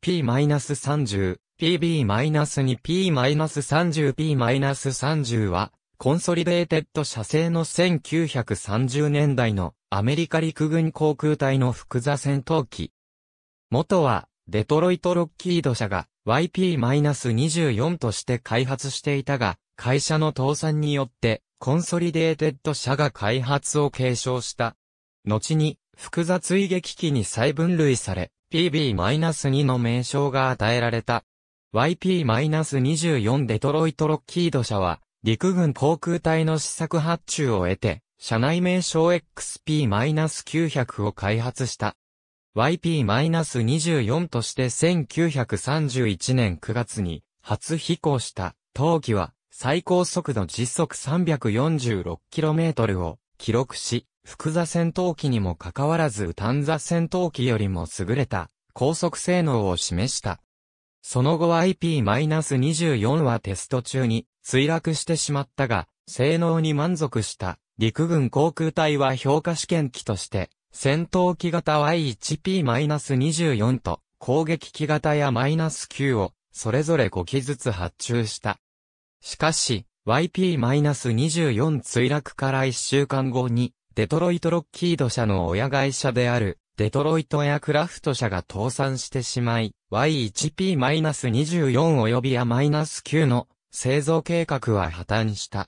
P-30、PB-2P-30、P-30 は、コンソリデーテッド社製の1930年代のアメリカ陸軍航空隊の複座戦闘機。元は、デトロイトロッキード社が YP-24 として開発していたが、会社の倒産によって、コンソリデーテッド社が開発を継承した。後に、複座追撃機に再分類され、p b 2の名称が与えられた。YP-24 デトロイトロッキード社は、陸軍航空隊の試作発注を得て、社内名称 XP-900 を開発した。YP-24 として1931年9月に初飛行した当機は最高速度時速 346km を記録し、複座戦闘機にもかかわらず単座戦闘機よりも優れた高速性能を示した。その後 IP-24 はテスト中に墜落してしまったが、性能に満足した陸軍航空隊は評価試験機として戦闘機型 Y1P-24 と攻撃機型や -9 をそれぞれ5機ずつ発注した。しかし、YP-24 墜落から1週間後にデトロイトロッキード社の親会社である、デトロイトエアクラフト社が倒産してしまい、Y1P-24 及び A-9 の製造計画は破綻した。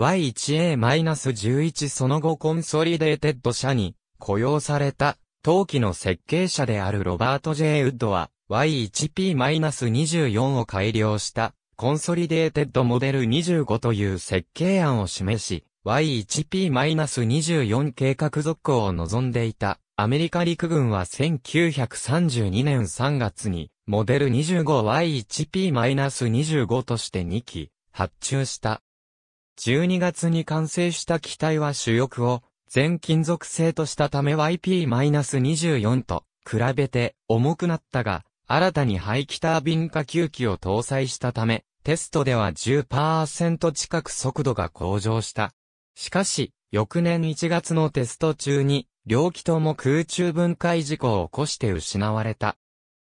Y1A-11 その後コンソリデーテッド社に雇用された当期の設計者であるロバート・ジェイウッドは Y1P-24 を改良したコンソリデーテッドモデル25という設計案を示し、Y1P-24 計画続行を望んでいた。アメリカ陸軍は1932年3月に、モデル 25Y1P-25 として2機、発注した。12月に完成した機体は主翼を全金属製としたため YP-24 と比べて重くなったが、新たに排気タービン下吸気を搭載したため、テストでは10%近く速度が向上した。しかし、翌年1月のテスト中に、両機とも空中分解事故を起こして失われた。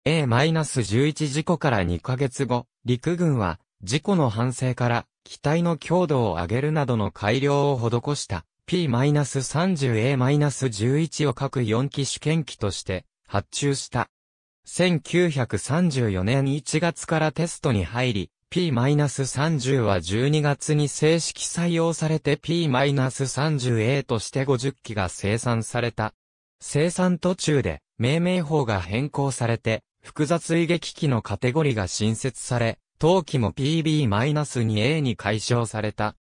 A-11 事故から2ヶ月後、陸軍は、事故の反省から、機体の強度を上げるなどの改良を施した P-30A-11 を各4機試験機として発注した。1934年1月からテストに入り、P-30 は12月に正式採用されて P-30A として50機が生産された。生産途中で命名法が変更されて、複雑追撃機のカテゴリが新設され、当機も PB-2A に解消された。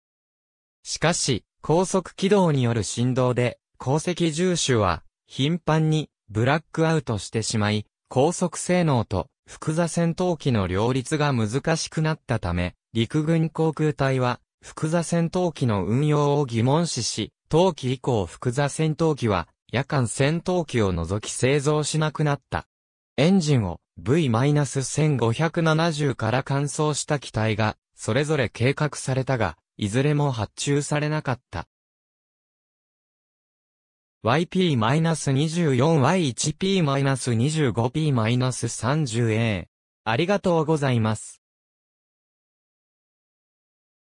しかし、高速軌道による振動で、鉱石重視は頻繁にブラックアウトしてしまい、高速性能と複座戦闘機の両立が難しくなったため、陸軍航空隊は、複座戦闘機の運用を疑問視し、当季以降複座戦闘機は、夜間戦闘機を除き製造しなくなった。エンジンを V-1570 から乾燥した機体が、それぞれ計画されたが、いずれも発注されなかった。yp-24y1p-25p-30a。ありがとうございます。